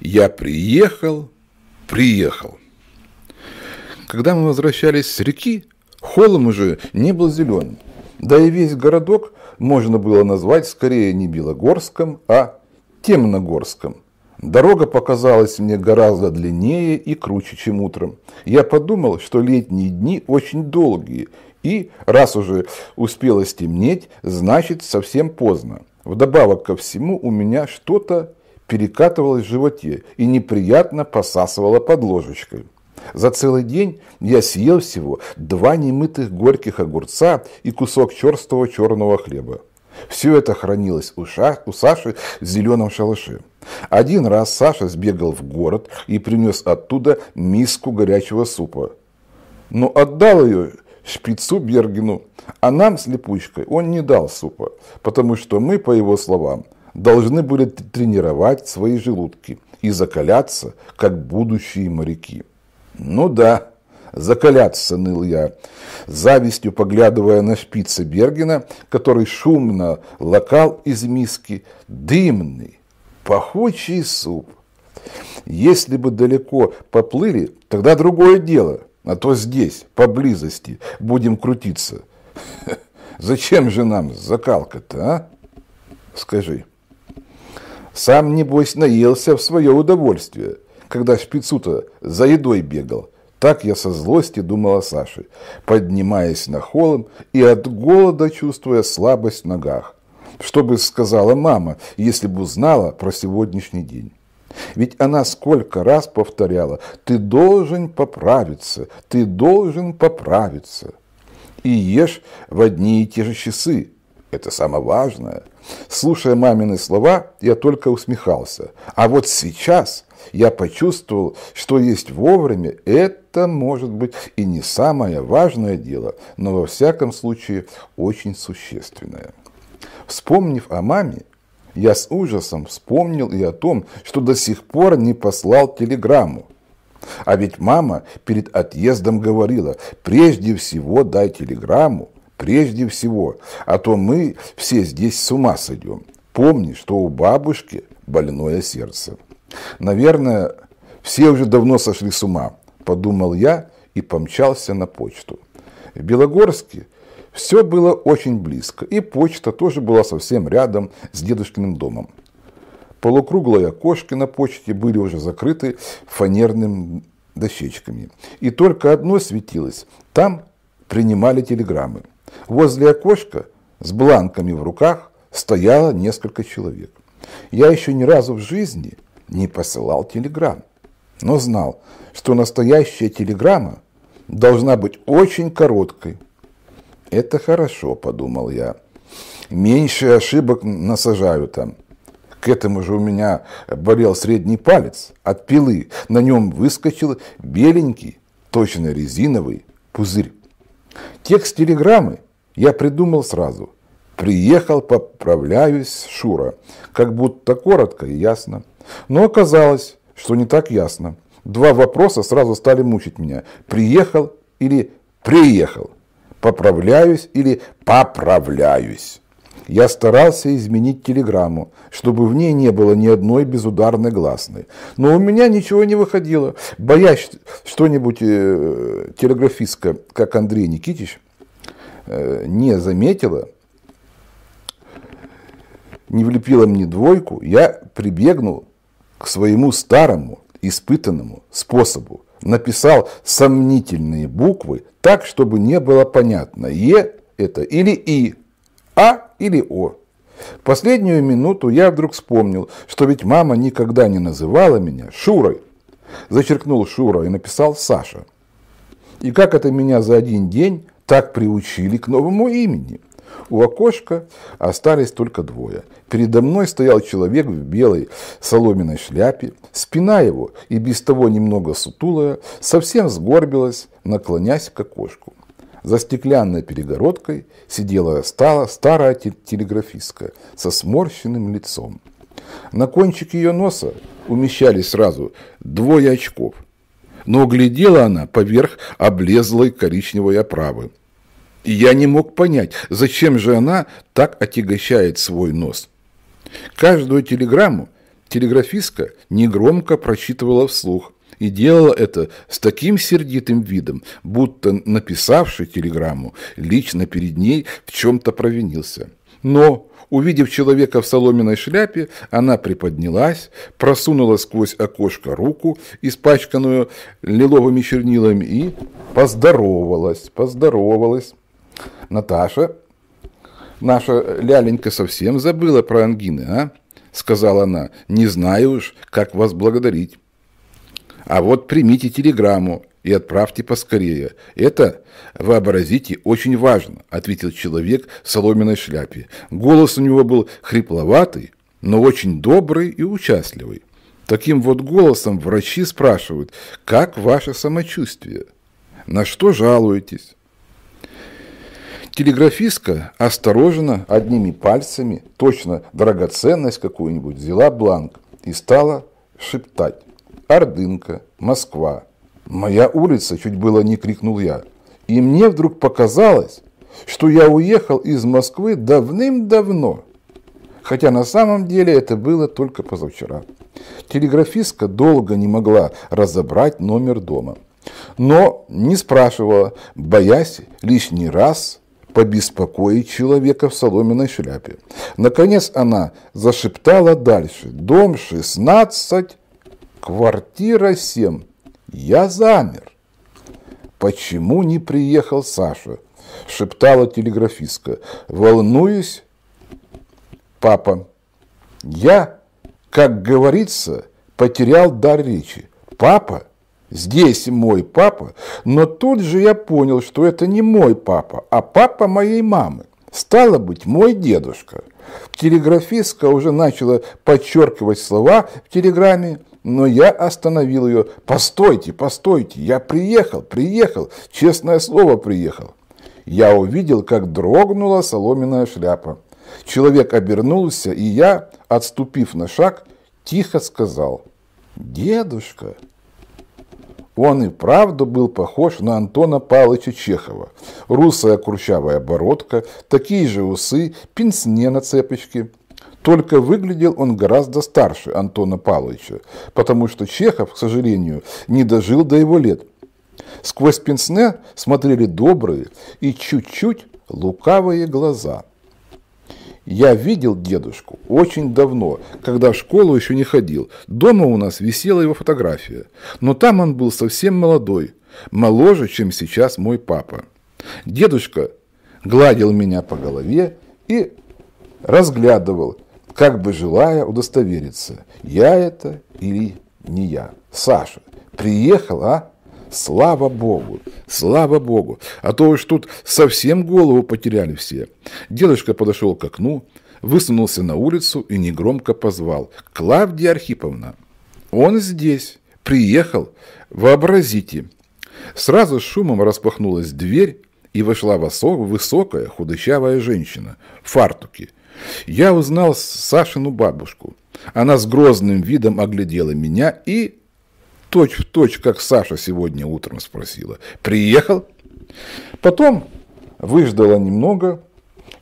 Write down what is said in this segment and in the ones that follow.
Я приехал, приехал. Когда мы возвращались с реки, холм уже не был зеленым. Да и весь городок можно было назвать скорее не Белогорском, а Темногорском. Дорога показалась мне гораздо длиннее и круче, чем утром. Я подумал, что летние дни очень долгие, и раз уже успело стемнеть, значит совсем поздно. Вдобавок ко всему у меня что-то перекатывалась в животе и неприятно посасывала под ложечкой. За целый день я съел всего два немытых горьких огурца и кусок черствого черного хлеба. Все это хранилось у, Ша, у Саши в зеленом шалаше. Один раз Саша сбегал в город и принес оттуда миску горячего супа. Но ну, отдал ее шпицу Бергину, а нам с липучкой он не дал супа, потому что мы, по его словам, должны были тренировать свои желудки и закаляться, как будущие моряки. Ну да, закаляться, ныл я, завистью поглядывая на шпица Бергена, который шумно лакал из миски дымный, пахучий суп. Если бы далеко поплыли, тогда другое дело, а то здесь, поблизости, будем крутиться. Зачем же нам закалка-то, а? Скажи. Сам, небось, наелся в свое удовольствие, когда шпицу-то за едой бегал. Так я со злости думала Саше, поднимаясь на холм и от голода чувствуя слабость в ногах. Что бы сказала мама, если бы узнала про сегодняшний день? Ведь она сколько раз повторяла «ты должен поправиться, ты должен поправиться» и ешь в одни и те же часы, это самое важное. Слушая мамины слова, я только усмехался. А вот сейчас я почувствовал, что есть вовремя, это может быть и не самое важное дело, но во всяком случае очень существенное. Вспомнив о маме, я с ужасом вспомнил и о том, что до сих пор не послал телеграмму. А ведь мама перед отъездом говорила, прежде всего дай телеграмму, Прежде всего, а то мы все здесь с ума сойдем. Помни, что у бабушки больное сердце. Наверное, все уже давно сошли с ума, подумал я и помчался на почту. В Белогорске все было очень близко, и почта тоже была совсем рядом с дедушкиным домом. Полукруглые окошки на почте были уже закрыты фанерным дощечками, и только одно светилось – там принимали телеграммы. Возле окошка с бланками в руках стояло несколько человек. Я еще ни разу в жизни не посылал телеграмм, но знал, что настоящая телеграмма должна быть очень короткой. «Это хорошо», – подумал я. «Меньше ошибок насажаю там». К этому же у меня болел средний палец от пилы. На нем выскочил беленький, точно резиновый пузырь. Текст телеграммы я придумал сразу. Приехал, поправляюсь, Шура. Как будто коротко и ясно. Но оказалось, что не так ясно. Два вопроса сразу стали мучить меня. Приехал или приехал? Поправляюсь или поправляюсь? Я старался изменить телеграмму, чтобы в ней не было ни одной безударной гласной. Но у меня ничего не выходило. Боясь что-нибудь э, телеграфистка, как Андрей Никитич, э, не заметила, не влепила мне двойку, я прибегнул к своему старому, испытанному способу. Написал сомнительные буквы так, чтобы не было понятно «Е» это или «И», «А» или О. Последнюю минуту я вдруг вспомнил, что ведь мама никогда не называла меня Шурой. Зачеркнул Шура и написал Саша. И как это меня за один день так приучили к новому имени? У окошка остались только двое. Передо мной стоял человек в белой соломенной шляпе. Спина его, и без того немного сутулая, совсем сгорбилась, наклонясь к окошку. За стеклянной перегородкой сидела стала старая телеграфистка со сморщенным лицом. На кончике ее носа умещались сразу двое очков, но глядела она поверх облезлой коричневой оправы. И я не мог понять, зачем же она так отягощает свой нос. Каждую телеграмму телеграфистка негромко прочитывала вслух, и делала это с таким сердитым видом, будто написавший телеграмму лично перед ней в чем-то провинился. Но, увидев человека в соломенной шляпе, она приподнялась, просунула сквозь окошко руку, испачканную лиловыми чернилами, и поздоровалась, поздоровалась. Наташа, наша лялинка совсем забыла про ангины, а? — сказала она, — не знаю уж, как вас благодарить. А вот примите телеграмму и отправьте поскорее. Это, вообразите, очень важно», – ответил человек в соломенной шляпе. Голос у него был хрипловатый, но очень добрый и участливый. Таким вот голосом врачи спрашивают, как ваше самочувствие, на что жалуетесь. Телеграфистка осторожно одними пальцами, точно драгоценность какую-нибудь, взяла бланк и стала шептать. Ордынка, Москва. «Моя улица!» – чуть было не крикнул я. И мне вдруг показалось, что я уехал из Москвы давным-давно. Хотя на самом деле это было только позавчера. Телеграфистка долго не могла разобрать номер дома. Но не спрашивала, боясь лишний раз побеспокоить человека в соломенной шляпе. Наконец она зашептала дальше. «Дом 16, Квартира 7. Я замер. «Почему не приехал Саша?» – шептала телеграфистка. «Волнуюсь, папа. Я, как говорится, потерял дар речи. Папа? Здесь мой папа. Но тут же я понял, что это не мой папа, а папа моей мамы. Стало быть, мой дедушка». Телеграфистка уже начала подчеркивать слова в телеграмме, но я остановил ее. «Постойте, постойте, я приехал, приехал, честное слово, приехал». Я увидел, как дрогнула соломенная шляпа. Человек обернулся, и я, отступив на шаг, тихо сказал «Дедушка». Он и правда был похож на Антона Павловича Чехова. Русая курчавая бородка, такие же усы, пенсне на цепочке – только выглядел он гораздо старше Антона Павловича, потому что Чехов, к сожалению, не дожил до его лет. Сквозь пенсне смотрели добрые и чуть-чуть лукавые глаза. Я видел дедушку очень давно, когда в школу еще не ходил. Дома у нас висела его фотография, но там он был совсем молодой, моложе, чем сейчас мой папа. Дедушка гладил меня по голове и разглядывал, как бы желая удостовериться, я это или не я. Саша, приехал, а? Слава Богу, слава Богу. А то уж тут совсем голову потеряли все. Дедушка подошел к окну, высунулся на улицу и негромко позвал. «Клавдия Архиповна, он здесь, приехал, вообразите». Сразу с шумом распахнулась дверь, и вошла высокая, худощавая женщина в фартуке. Я узнал Сашину бабушку. Она с грозным видом оглядела меня и точь в точь, как Саша сегодня утром спросила. Приехал? Потом выждала немного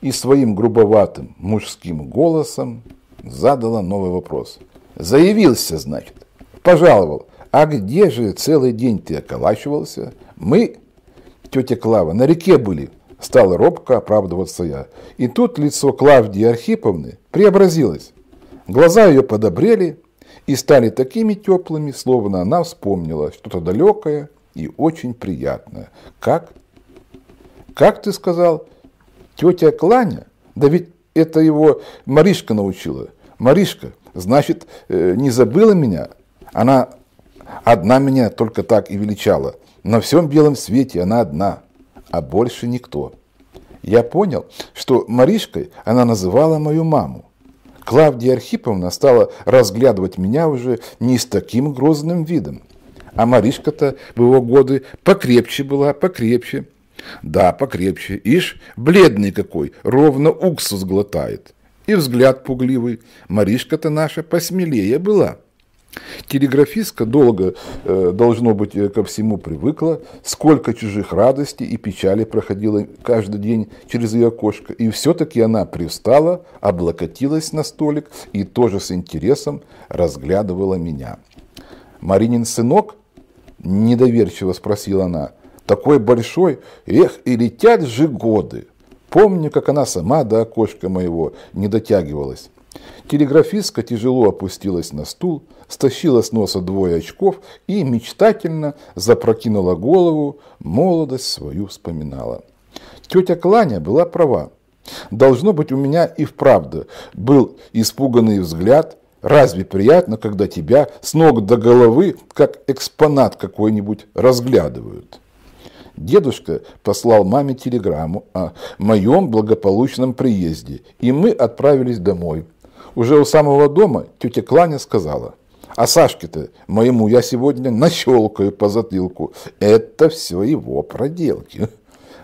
и своим грубоватым мужским голосом задала новый вопрос. Заявился, значит. Пожаловал. А где же целый день ты околачивался? Мы, тетя Клава, на реке были, Стал робко оправдываться я. И тут лицо Клавдии Архиповны преобразилось. Глаза ее подобрели и стали такими теплыми, словно она вспомнила что-то далекое и очень приятное. Как? Как ты сказал? Тетя Кланя? Да ведь это его Маришка научила. Маришка, значит, э, не забыла меня? Она одна меня только так и величала. На всем белом свете она одна а больше никто. Я понял, что Маришкой она называла мою маму. Клавдия Архиповна стала разглядывать меня уже не с таким грозным видом. А Маришка-то в его годы покрепче была, покрепче. Да, покрепче. Ишь, бледный какой, ровно уксус глотает. И взгляд пугливый. Маришка-то наша посмелее была. Телеграфистка долго, э, должно быть, э, ко всему привыкла, сколько чужих радостей и печали проходило каждый день через ее окошко. И все-таки она привстала, облокотилась на столик и тоже с интересом разглядывала меня. «Маринин сынок?» – недоверчиво спросила она. «Такой большой! Эх, и летят же годы!» Помню, как она сама до окошка моего не дотягивалась. Телеграфистка тяжело опустилась на стул, стащила с носа двое очков и мечтательно запрокинула голову, молодость свою вспоминала. Тетя Кланя была права. Должно быть, у меня и вправду был испуганный взгляд. Разве приятно, когда тебя с ног до головы, как экспонат какой-нибудь, разглядывают? Дедушка послал маме телеграмму о моем благополучном приезде, и мы отправились домой. Уже у самого дома тетя Кланя сказала, а Сашке-то моему я сегодня нащелкаю по затылку. Это все его проделки.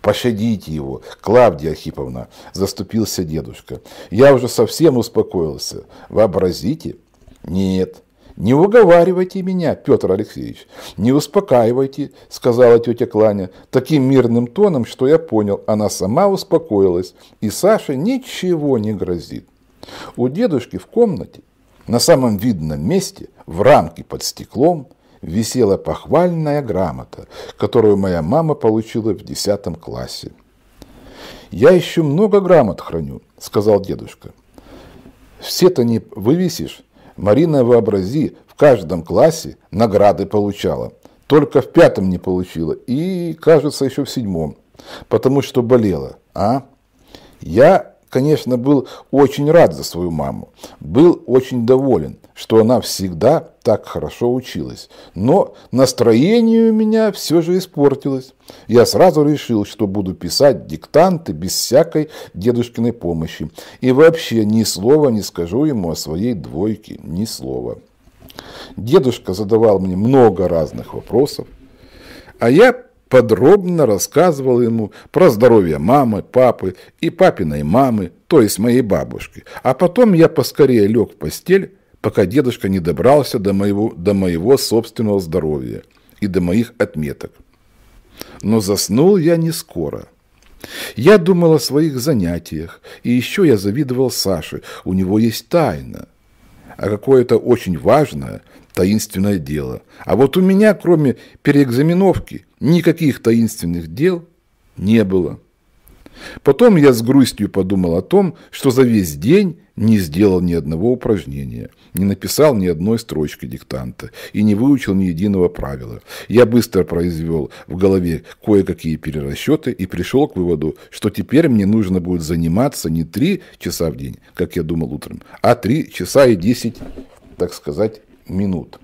«Пощадите его, Клавдия Архиповна!» – заступился дедушка. «Я уже совсем успокоился. Вообразите?» «Нет, не уговаривайте меня, Петр Алексеевич, не успокаивайте», – сказала тетя Кланя таким мирным тоном, что я понял, она сама успокоилась, и Саше ничего не грозит. У дедушки в комнате, на самом видном месте, в рамке под стеклом, висела похвальная грамота, которую моя мама получила в десятом классе. «Я еще много грамот храню», – сказал дедушка. «Все-то не вывесишь. Марина, вообрази, в каждом классе награды получала. Только в пятом не получила и, кажется, еще в седьмом, потому что болела. А? Я конечно, был очень рад за свою маму, был очень доволен, что она всегда так хорошо училась. Но настроение у меня все же испортилось. Я сразу решил, что буду писать диктанты без всякой дедушкиной помощи. И вообще ни слова не скажу ему о своей двойке, ни слова. Дедушка задавал мне много разных вопросов, а я подробно рассказывал ему про здоровье мамы, папы и папиной мамы, то есть моей бабушки. А потом я поскорее лег в постель, пока дедушка не добрался до моего, до моего собственного здоровья и до моих отметок. Но заснул я не скоро. Я думал о своих занятиях, и еще я завидовал Саше, у него есть тайна, а какое-то очень важное, таинственное дело. А вот у меня, кроме переэкзаменовки, никаких таинственных дел не было. Потом я с грустью подумал о том, что за весь день не сделал ни одного упражнения, не написал ни одной строчки диктанта и не выучил ни единого правила. Я быстро произвел в голове кое-какие перерасчеты и пришел к выводу, что теперь мне нужно будет заниматься не три часа в день, как я думал утром, а три часа и десять, так сказать, минут.